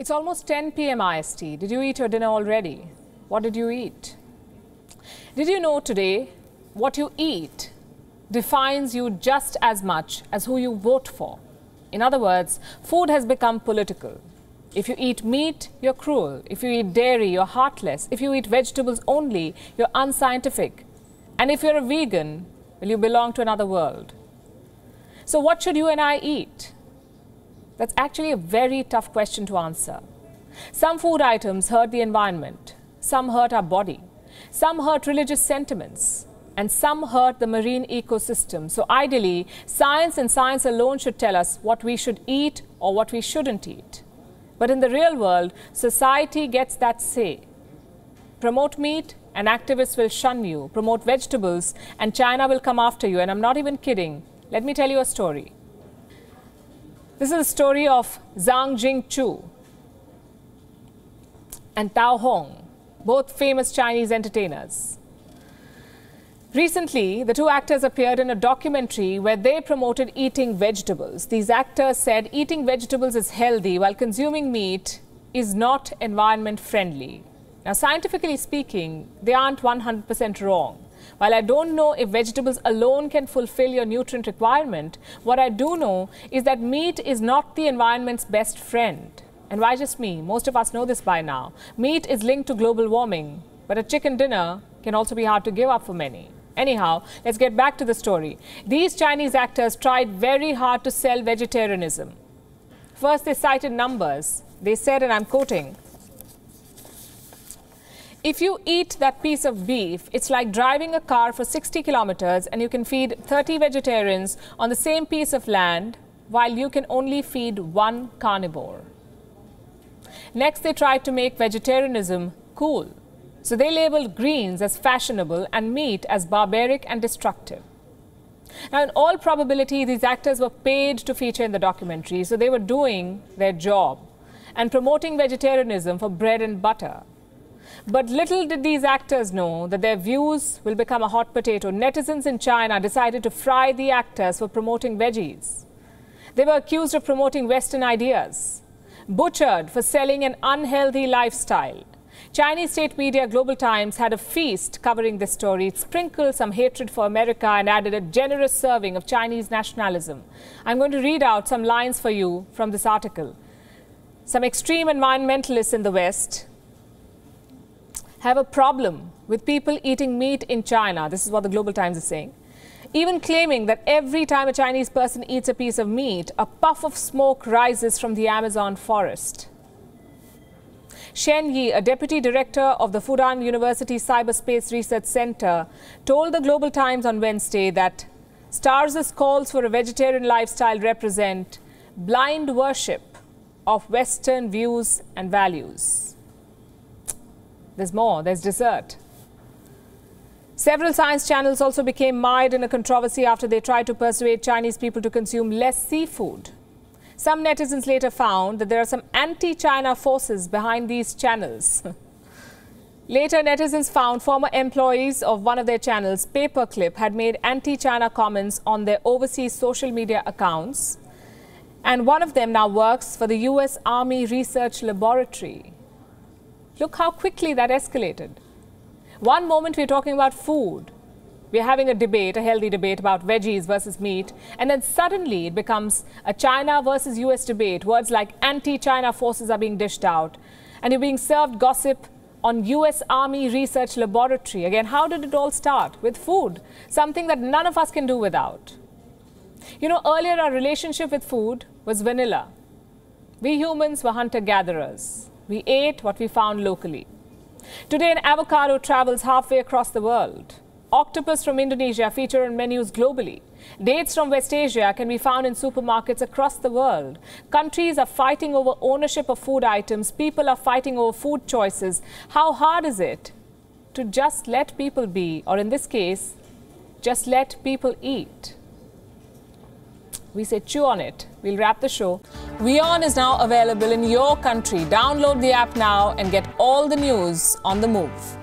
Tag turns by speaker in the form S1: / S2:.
S1: It's almost 10 p.m. IST. Did you eat your dinner already? What did you eat? Did you know today what you eat defines you just as much as who you vote for? In other words, food has become political. If you eat meat, you're cruel. If you eat dairy, you're heartless. If you eat vegetables only, you're unscientific. And if you're a vegan, well, you belong to another world. So, what should you and I eat? That's actually a very tough question to answer. Some food items hurt the environment, some hurt our body, some hurt religious sentiments, and some hurt the marine ecosystem. So, ideally, science and science alone should tell us what we should eat or what we shouldn't eat. But in the real world, society gets that say. Promote meat, and activists will shun you. Promote vegetables, and China will come after you. And I'm not even kidding. Let me tell you a story. This is the story of Zhang Jingchu and Tao Hong, both famous Chinese entertainers. Recently, the two actors appeared in a documentary where they promoted eating vegetables. These actors said eating vegetables is healthy while consuming meat is not environment friendly. Now, scientifically speaking, they aren't 100% wrong. While I don't know if vegetables alone can fulfill your nutrient requirement, what I do know is that meat is not the environment's best friend. And why just me? Most of us know this by now. Meat is linked to global warming, but a chicken dinner can also be hard to give up for many. Anyhow, let's get back to the story. These Chinese actors tried very hard to sell vegetarianism. First, they cited numbers. They said, and I'm quoting, if you eat that piece of beef, it's like driving a car for 60 kilometers and you can feed 30 vegetarians on the same piece of land while you can only feed one carnivore. Next, they tried to make vegetarianism cool. So they labeled greens as fashionable and meat as barbaric and destructive. Now, in all probability, these actors were paid to feature in the documentary, so they were doing their job and promoting vegetarianism for bread and butter. But little did these actors know that their views will become a hot potato. Netizens in China decided to fry the actors for promoting veggies. They were accused of promoting Western ideas, butchered for selling an unhealthy lifestyle. Chinese state media Global Times had a feast covering this story. It sprinkled some hatred for America and added a generous serving of Chinese nationalism. I'm going to read out some lines for you from this article. Some extreme environmentalists in the West have a problem with people eating meat in China. This is what the Global Times is saying. Even claiming that every time a Chinese person eats a piece of meat, a puff of smoke rises from the Amazon forest. Shen Yi, a deputy director of the Fudan University Cyberspace Research Center, told the Global Times on Wednesday that Stars' calls for a vegetarian lifestyle represent blind worship of Western views and values. There's more, there's dessert. Several science channels also became mired in a controversy after they tried to persuade Chinese people to consume less seafood. Some netizens later found that there are some anti-China forces behind these channels. later, netizens found former employees of one of their channels, Paperclip, had made anti-China comments on their overseas social media accounts. And one of them now works for the US Army Research Laboratory. Look how quickly that escalated. One moment we're talking about food. We're having a debate, a healthy debate about veggies versus meat. And then suddenly it becomes a China versus US debate. Words like anti China forces are being dished out. And you're being served gossip on US Army Research Laboratory. Again, how did it all start? With food, something that none of us can do without. You know, earlier our relationship with food was vanilla. We humans were hunter gatherers. We ate what we found locally. Today, an avocado travels halfway across the world. Octopus from Indonesia feature on menus globally. Dates from West Asia can be found in supermarkets across the world. Countries are fighting over ownership of food items. People are fighting over food choices. How hard is it to just let people be, or in this case, just let people eat? We say chew on it. We'll wrap the show. Vion is now available in your country. Download the app now and get all the news on the move.